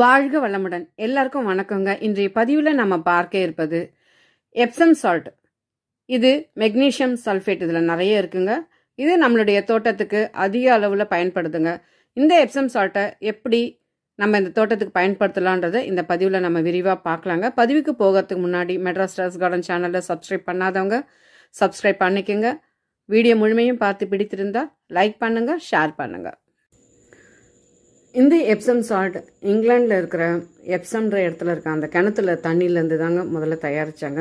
வாழ்க வளமுடன் எல்லாருக்கும் வணக்கங்க இன்றைய பதிவில் நம்ம பார்க்க இருப்பது எப்சம் சால்ட் இது மெக்னீஷியம் சல்ஃபேட் இதில் நிறைய இருக்குங்க இது நம்மளுடைய தோட்டத்துக்கு அதிக அளவில் பயன்படுதுங்க இந்த எப்சம் சால்ட்டை எப்படி நம்ம இந்த தோட்டத்துக்கு பயன்படுத்தலான்றதை இந்த பதிவில் நம்ம விரிவாக பார்க்கலாங்க பதிவுக்கு போகிறதுக்கு முன்னாடி மெட்ராஸ் கார்டன் சேனலில் சப்ஸ்கிரைப் பண்ணாதவங்க சப்ஸ்கிரைப் பண்ணிக்கோங்க வீடியோ முழுமையும் பார்த்து பிடித்திருந்தால் லைக் பண்ணுங்கள் ஷேர் பண்ணுங்கள் இந்த எப்சம் சால்ட் இங்கிலாண்டில் இருக்கிற எப்சம்ன்ற இடத்துல இருக்க அந்த கிணத்துல தண்ணியிலேருந்து தாங்க முதல்ல தயாரித்தாங்க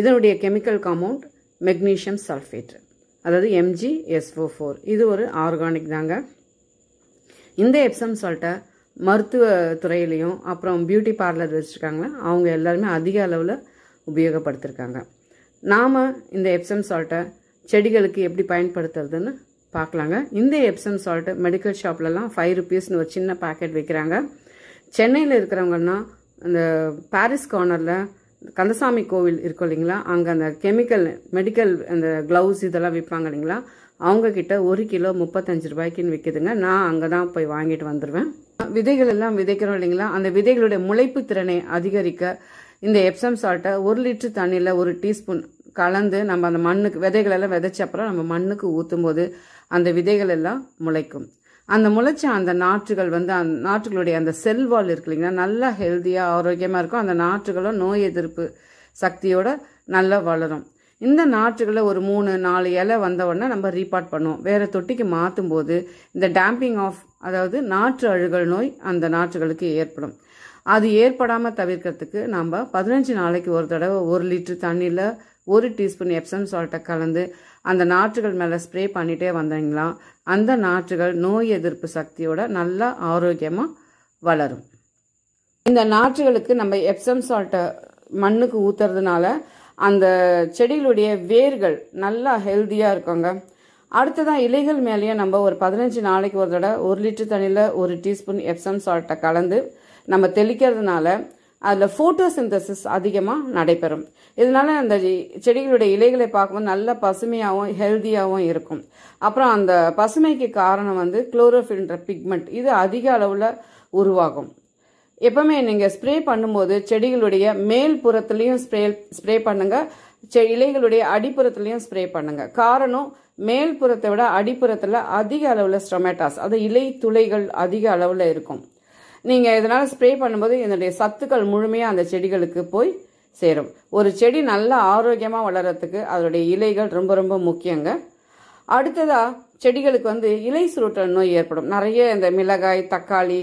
இதனுடைய கெமிக்கல் காம்பவுண்ட் மெக்னீஷியம் சல்ஃபேட் அதாவது எம்ஜி எஸ்ஓ ஃபோர் இது ஒரு ஆர்கானிக் தாங்க இந்த எப்சம் சால்ட்டை மருத்துவ துறையிலையும் அப்புறம் பியூட்டி பார்லர் வச்சுருக்காங்களே அவங்க எல்லாருமே அதிக அளவில் உபயோகப்படுத்திருக்காங்க நாம் இந்த எப்சம் சால்ட்டை செடிகளுக்கு எப்படி பயன்படுத்துறதுன்னு பார்க்கலாங்க இந்த எப்சம் சால்ட்டு மெடிக்கல் ஷாப்லலாம் ஃபைவ் ருபீஸ்னு ஒரு சின்ன பேக்கெட் விற்கிறாங்க சென்னையில் இருக்கிறவங்கன்னா அந்த பாரிஸ் கார்னரில் கந்தசாமி கோவில் இருக்கும் இல்லைங்களா அங்கே அந்த கெமிக்கல் மெடிக்கல் அந்த க்ளவுஸ் இதெல்லாம் விற்பாங்க இல்லைங்களா அவங்கக்கிட்ட ஒரு கிலோ முப்பத்தஞ்சு ரூபாய்க்குன்னு விற்கிதுங்க நான் அங்கே தான் போய் வாங்கிட்டு வந்துடுவேன் விதைகள் எல்லாம் விதைக்கிறோம் இல்லைங்களா அந்த விதைகளுடைய முளைப்பு திறனை அதிகரிக்க இந்த எப்சம் சால்ட்டை ஒரு லிட்டர் தண்ணியில் ஒரு டீஸ்பூன் கலந்து நம்ம அந்த மண்ணுக்கு விதைகளெல்லாம் விதைச்ச அப்புறம் நம்ம மண்ணுக்கு ஊற்றும் போது அந்த விதைகள் எல்லாம் முளைக்கும் அந்த முளைச்ச அந்த நாற்றுகள் வந்து அந்த நாற்றுகளுடைய அந்த செல்வால் இருக்கு இல்லைங்களா நல்லா ஹெல்த்தியாக ஆரோக்கியமாக இருக்கும் அந்த நாற்றுகளும் நோய் எதிர்ப்பு சக்தியோட நல்லா வளரும் இந்த நாற்றுகளை ஒரு மூணு நாலு இலை வந்தவுடனே நம்ம ரீபார்ட் பண்ணுவோம் வேறு தொட்டிக்கு மாற்றும் போது இந்த டேம்பிங் ஆஃப் அதாவது நாற்று அழுகல் நோய் அந்த நாற்றுகளுக்கு ஏற்படும் அது ஏற்படாமல் தவிர்க்கிறதுக்கு நம்ம பதினஞ்சு நாளைக்கு ஒரு தடவை ஒரு லிட்டர் தண்ணியில் ஒரு டீஸ்பூன் எப்சம் சால்ட்டை கலந்து அந்த நாற்றுகள் மேலே ஸ்ப்ரே பண்ணிகிட்டே வந்தீங்களா அந்த நாற்றுகள் நோய் எதிர்ப்பு சக்தியோட நல்லா ஆரோக்கியமாக வளரும் இந்த நாற்றுகளுக்கு நம்ம எப்சம் சால்ட்டை மண்ணுக்கு ஊற்றுறதுனால அந்த செடிகளுடைய வேர்கள் நல்லா ஹெல்த்தியாக இருக்குங்க அடுத்ததான் இலைகள் மேலேயே நம்ம ஒரு பதினஞ்சு நாளைக்கு ஒரு தடவை ஒரு லிட்டர் தண்ணியில் ஒரு டீஸ்பூன் எப்சம் சால்ட்டை கலந்து நம்ம தெளிக்கிறதுனால அதில் ஃபோட்டோ சிந்தசிஸ் அதிகமாக நடைபெறும் இதனால அந்த செடிகளுடைய இலைகளை பார்க்கும்போது நல்ல பசுமையாகவும் ஹெல்த்தியாகவும் இருக்கும் அப்புறம் அந்த பசுமைக்கு காரணம் வந்து குளோரோஃபின்ற பிக்மெண்ட் இது அதிக அளவில் உருவாகும் எப்பவுமே நீங்கள் ஸ்ப்ரே பண்ணும்போது செடிகளுடைய மேல் புறத்துலேயும் ஸ்ப்ரே ஸ்ப்ரே பண்ணுங்கள் இலைகளுடைய அடிப்புறத்துலேயும் ஸ்ப்ரே பண்ணுங்கள் காரணம் மேல் புறத்தை விட அடிப்புறத்தில் அதிக அளவில் ஸ்டொமேட்டாஸ் அது இலை துளைகள் அதிக அளவில் இருக்கும் நீங்கள் இதனால் ஸ்ப்ரே பண்ணும்போது இதனுடைய சத்துக்கள் முழுமையாக அந்த செடிகளுக்கு போய் சேரும் ஒரு செடி நல்லா ஆரோக்கியமாக வளர்கிறதுக்கு அதனுடைய இலைகள் ரொம்ப ரொம்ப முக்கியங்க அடுத்ததாக செடிகளுக்கு வந்து இலை சுருட்டல் நோய் ஏற்படும் நிறைய இந்த மிளகாய் தக்காளி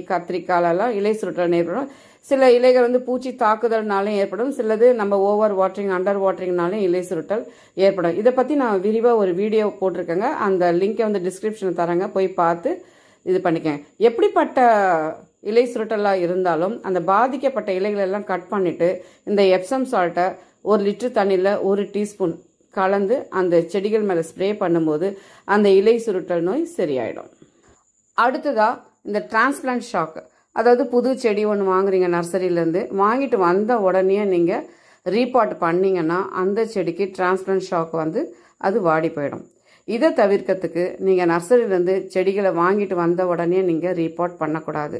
எல்லாம் இலை சுருட்டல் ஏற்படும் சில இலைகள் வந்து பூச்சி தாக்குதல்னாலும் ஏற்படும் சிலது நம்ம ஓவர் வாட்டரிங் அண்டர் வாட்டரிங்னாலும் இலை சுருட்டல் ஏற்படும் இதை பற்றி நான் விரிவாக ஒரு வீடியோ போட்டிருக்கேங்க அந்த லிங்கை வந்து டிஸ்கிரிப்ஷனில் தரேங்க போய் பார்த்து இது பண்ணிக்கங்க எப்படிப்பட்ட இலை சுருட்டலாக இருந்தாலும் அந்த பாதிக்கப்பட்ட இலைகளெல்லாம் கட் பண்ணிவிட்டு இந்த எப்சம் சால்ட்டை ஒரு லிட்டர் தண்ணியில் ஒரு டீஸ்பூன் கலந்து அந்த செடிகள் மேலே ஸ்ப்ரே பண்ணும்போது அந்த இலை சுருட்டல் நோய் சரியாயிடும் அடுத்ததாக இந்த டிரான்ஸ்பிளான்ட் ஷாக்கு அதாவது புது செடி ஒன்று வாங்குறீங்க நர்சரியிலேருந்து வாங்கிட்டு வந்த உடனே நீங்கள் ரீபாட் பண்ணிங்கன்னா அந்த செடிக்கு டிரான்ஸ்பிளான்ட் ஷாக் வந்து அது வாடி போயிடும் இதை தவிர்க்கிறதுக்கு நீங்கள் நர்சரியிலேருந்து செடிகளை வாங்கிட்டு வந்த உடனே நீங்கள் ரீபோர்ட் பண்ணக்கூடாது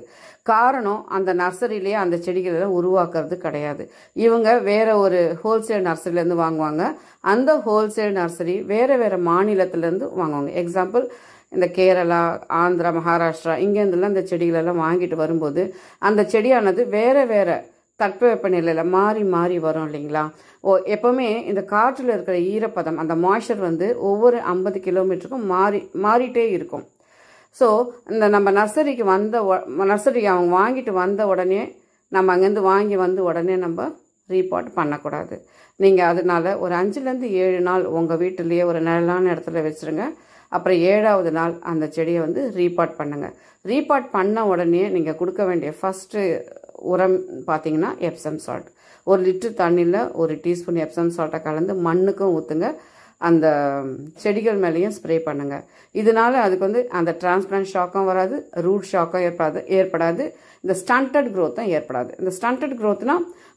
காரணம் அந்த நர்சரியிலேயே அந்த செடிகளை உருவாக்குறது கிடையாது இவங்க வேற ஒரு ஹோல்சேல் நர்சரியிலேருந்து வாங்குவாங்க அந்த ஹோல்சேல் நர்சரி வேறு வேறு மாநிலத்திலேருந்து வாங்குவாங்க எக்ஸாம்பிள் இந்த கேரளா ஆந்திரா மகாராஷ்டிரா இங்கேருந்துலாம் அந்த செடிகளெல்லாம் வாங்கிட்டு வரும்போது அந்த செடியானது வேறு வேறு தட்பவெப்ப நிலையில் மாறி மாறி வரும் இல்லைங்களா ஓ எப்போவுமே இந்த காற்றில் இருக்கிற ஈரப்பதம் அந்த மாய்ச்சர் வந்து ஒவ்வொரு ஐம்பது கிலோமீட்டருக்கும் மாறி மாறிட்டே இருக்கும் ஸோ இந்த நம்ம நர்சரிக்கு வந்த நர்சரிக்கு அவங்க வாங்கிட்டு வந்த உடனே நம்ம அங்கேருந்து வாங்கி வந்து உடனே நம்ம ரீபாட் பண்ணக்கூடாது நீங்கள் அதனால் ஒரு அஞ்சுலேருந்து ஏழு நாள் உங்கள் வீட்டிலேயே ஒரு நிழலான இடத்துல வச்சுருங்க அப்புறம் ஏழாவது நாள் அந்த செடியை வந்து ரீபாட் பண்ணுங்கள் ரீபாட் பண்ண உடனே நீங்கள் கொடுக்க வேண்டிய ஃபஸ்ட்டு உரம் பார்த்தீங்கன்னா எப்சம் சால்ட் ஒரு லிட்டர் தண்ணியில் ஒரு டீஸ்பூன் எப்சம் சால்ட்டை கலந்து மண்ணுக்கும் ஊற்றுங்க அந்த செடிகள் மேலேயும் ஸ்ப்ரே பண்ணுங்கள் இதனால அதுக்கு வந்து அந்த டிரான்ஸ்பிளான்ட் ஷாக்கும் வராது ரூட் ஷாக்கும் ஏற்படாது ஏற்படாது இந்த ஸ்டண்டட் க்ரோத்தும் ஏற்படாது இந்த ஸ்டண்டட் க்ரோத்னா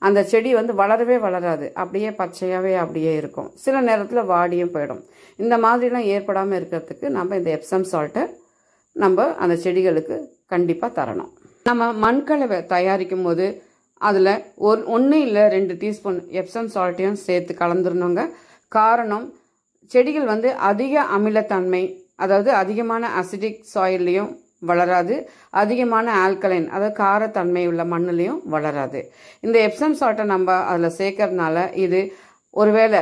அந்த செடி வந்து வளரவே வளராது அப்படியே பச்சையாகவே அப்படியே இருக்கும் சில நேரத்தில் வாடியும் போயிடும் இந்த மாதிரிலாம் ஏற்படாமல் இருக்கிறதுக்கு நம்ம இந்த எப்சம் சால்ட்டை நம்ம அந்த செடிகளுக்கு கண்டிப்பாக தரணும் நம்ம மண்கலவை தயாரிக்கும் போது அதில் ஒரு ஒன்று இல்லை ரெண்டு டீஸ்பூன் எப்சம் சால்ட்டையும் சேர்த்து கலந்துருணுங்க காரணம் செடிகள் வந்து அதிக அமிலத்தன்மை அதாவது அதிகமான அசிடிக் சாயில்லையும் வளராது அதிகமான ஆல்கலைன் அதாவது காரத்தன்மை உள்ள மண்ணுலேயும் வளராது இந்த எப்சம் சால்ட்டை நம்ம அதில் சேர்க்கறதுனால இது ஒருவேளை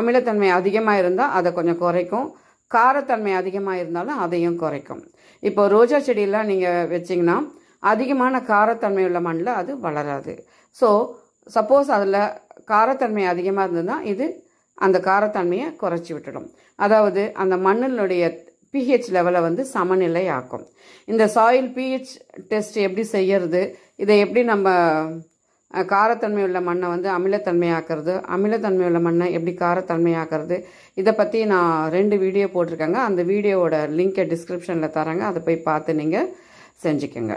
அமிலத்தன்மை அதிகமாக இருந்தால் அதை கொஞ்சம் குறைக்கும் காரத்தன்மை அதிகமாக இருந்தாலும் அதையும் குறைக்கும் இப்போ ரோஜா செடியெல்லாம் நீங்கள் வச்சிங்கன்னா அதிகமான காரத்தன்மை உள்ள மண்ணில் அது வளராது ஸோ சப்போஸ் அதில் காரத்தன்மை அதிகமாக இருந்ததுன்னா இது அந்த காரத்தன்மையை குறைச்சி விட்டுடும் அதாவது அந்த மண்ணினுடைய பிஹெச் லெவலை வந்து சமநிலை ஆக்கும் இந்த சாயில் பிஹெச் டெஸ்ட் எப்படி செய்யறது இதை எப்படி நம்ம காரத்தன்மை உள்ள மண்ணை வந்து அமிலத்தன்மை ஆக்கிறது அமிலத்தன்மை உள்ள மண்ணை எப்படி காரத்தன்மை ஆக்கிறது இதை பற்றி நான் ரெண்டு வீடியோ போட்டிருக்கேங்க அந்த வீடியோவோட லிங்கை டிஸ்கிரிப்ஷனில் தரேங்க அதை போய் பார்த்து நீங்கள் செஞ்சுக்கோங்க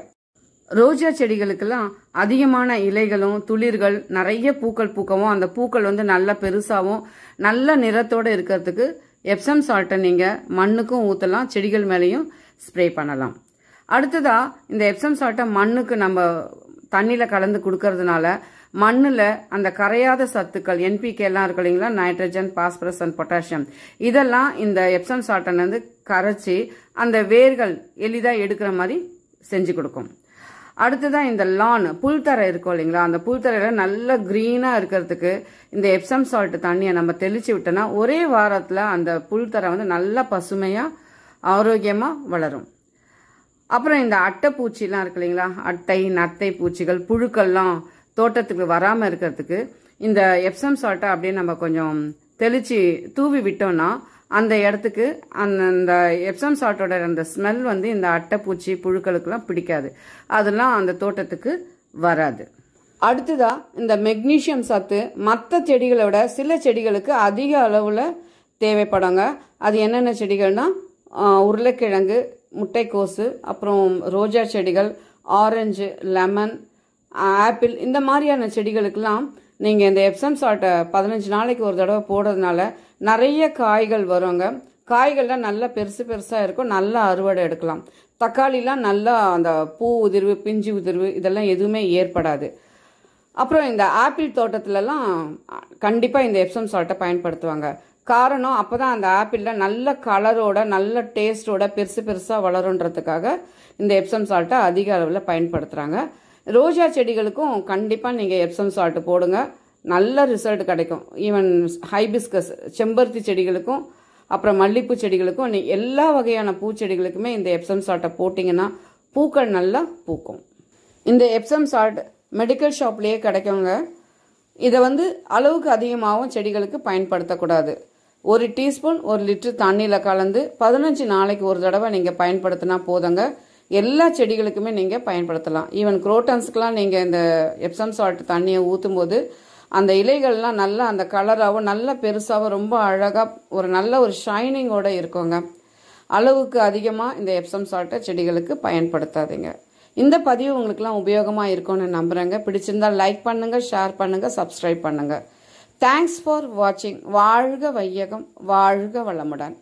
ரோஜா செடிகளுக்கெல்லாம் அதிகமான இலைகளும் துளிர்கள் நிறைய பூக்கள் பூக்கவும் அந்த பூக்கள் வந்து நல்லா பெருசாகவும் நல்ல நிறத்தோடு இருக்கிறதுக்கு எப்சம் சால்ட்டை நீங்கள் மண்ணுக்கும் ஊற்றலாம் செடிகள் மேலேயும் ஸ்ப்ரே பண்ணலாம் அடுத்ததாக இந்த எப்சம் சால்ட்டை மண்ணுக்கு நம்ம தண்ணியில் கலந்து கொடுக்கறதுனால மண்ணில் அந்த கரையாத சத்துக்கள் என்பிகே எல்லாம் இருக்கு இல்லைங்களா நைட்ரஜன் பாஸ்பரஸ் அண்ட் பொட்டாசியம் இதெல்லாம் இந்த எப்சம் சால்ட்டை வந்து கரைச்சி அந்த வேர்கள் எளிதாக எடுக்கிற மாதிரி செஞ்சு கொடுக்கும் அடுத்துதான் இந்த லான் புல்தரை இருக்கும் இல்லைங்களா அந்த புல்தரையில் நல்ல க்ரீனாக இருக்கிறதுக்கு இந்த எப்சம் சால்ட் தண்ணியை நம்ம தெளித்து விட்டோன்னா ஒரே வாரத்தில் அந்த புல்தரை வந்து நல்லா பசுமையாக ஆரோக்கியமாக வளரும் அப்புறம் இந்த அட்டை பூச்சிலாம் இருக்கு இல்லைங்களா அட்டை நத்தை பூச்சிகள் புழுக்கள்லாம் தோட்டத்துக்கு வராமல் இருக்கிறதுக்கு இந்த எப்சம் சால்ட்டை அப்படியே நம்ம கொஞ்சம் தெளித்து தூவி விட்டோம்னா அந்த இடத்துக்கு அந்த அந்த எப்சம் சால்ட்டோட அந்த ஸ்மெல் வந்து இந்த அட்டைப்பூச்சி புழுக்களுக்கெல்லாம் பிடிக்காது அதெல்லாம் அந்த தோட்டத்துக்கு வராது அடுத்ததா இந்த மெக்னீஷியம் சத்து மற்ற செடிகளை விட சில செடிகளுக்கு அதிக அளவில் தேவைப்படுங்க அது என்னென்ன செடிகள்னா உருளைக்கிழங்கு முட்டைக்கோசு அப்புறம் ரோஜா செடிகள் ஆரஞ்சு லெமன் ஆப்பிள் இந்த மாதிரியான செடிகளுக்கெல்லாம் நீங்கள் இந்த எப்சம் சால்ட்டை பதினஞ்சு நாளைக்கு ஒரு தடவை போடுறதுனால நிறைய காய்கள் வருங்க காய்கள்லாம் நல்லா பெருசு பெருசாக இருக்கும் நல்லா அறுவடை எடுக்கலாம் தக்காளிலாம் நல்லா அந்த பூ உதிர்வு பிஞ்சு உதிர்வு இதெல்லாம் எதுவுமே ஏற்படாது அப்புறம் இந்த ஆப்பிள் தோட்டத்துலலாம் கண்டிப்பாக இந்த எப்சம் சால்ட்டை பயன்படுத்துவாங்க காரணம் அப்போ தான் அந்த ஆப்பிளில் நல்ல கலரோட நல்ல டேஸ்ட்டோட பெருசு பெருசாக வளருன்றதுக்காக இந்த எப்சம் சால்ட்டை அதிக அளவில் பயன்படுத்துகிறாங்க ரோஜா செடிகளுக்கும் கண்டிப்பாக நீங்கள் எப்சம் சால்ட்டு போடுங்க நல்ல ரிசல்ட் கிடைக்கும் ஈவன் ஹைபிஸ்கஸ் செம்பருத்தி செடிகளுக்கும் அப்புறம் மல்லிப்பூ செடிகளுக்கும் நீ எல்லா வகையான பூச்செடிகளுக்குமே இந்த எப்சம் சால்ட்டை போட்டிங்கன்னா பூக்கள் நல்லா பூக்கும் இந்த எப்சம் சால்ட் மெடிக்கல் ஷாப்லேயே கிடைக்குங்க இதை வந்து அளவுக்கு அதிகமாகவும் செடிகளுக்கு பயன்படுத்தக்கூடாது ஒரு டீஸ்பூன் ஒரு லிட்டர் தண்ணியில் கலந்து பதினஞ்சு நாளைக்கு ஒரு தடவை நீங்கள் பயன்படுத்தினா போதுங்க எல்லா செடிகளுக்குமே நீங்கள் பயன்படுத்தலாம் ஈவன் குரோட்டன்ஸ்க்கெலாம் நீங்கள் இந்த எப்சம் சால்ட் தண்ணியை ஊற்றும் போது அந்த இலைகள்லாம் நல்லா அந்த கலராகவும் நல்லா பெருசாகவும் ரொம்ப அழகாக ஒரு நல்ல ஒரு ஷைனிங்கோடு இருக்குங்க அளவுக்கு அதிகமாக இந்த எப்சம் சால்ட்டை செடிகளுக்கு பயன்படுத்தாதீங்க இந்த பதிவு உங்களுக்குலாம் உபயோகமாக இருக்கும்னு நம்புகிறேங்க பிடிச்சிருந்தால் லைக் பண்ணுங்கள் ஷேர் பண்ணுங்கள் சப்ஸ்கிரைப் பண்ணுங்கள் தேங்க்ஸ் ஃபார் வாட்சிங் வாழ்க வையகம் வாழ்க வளமுடன்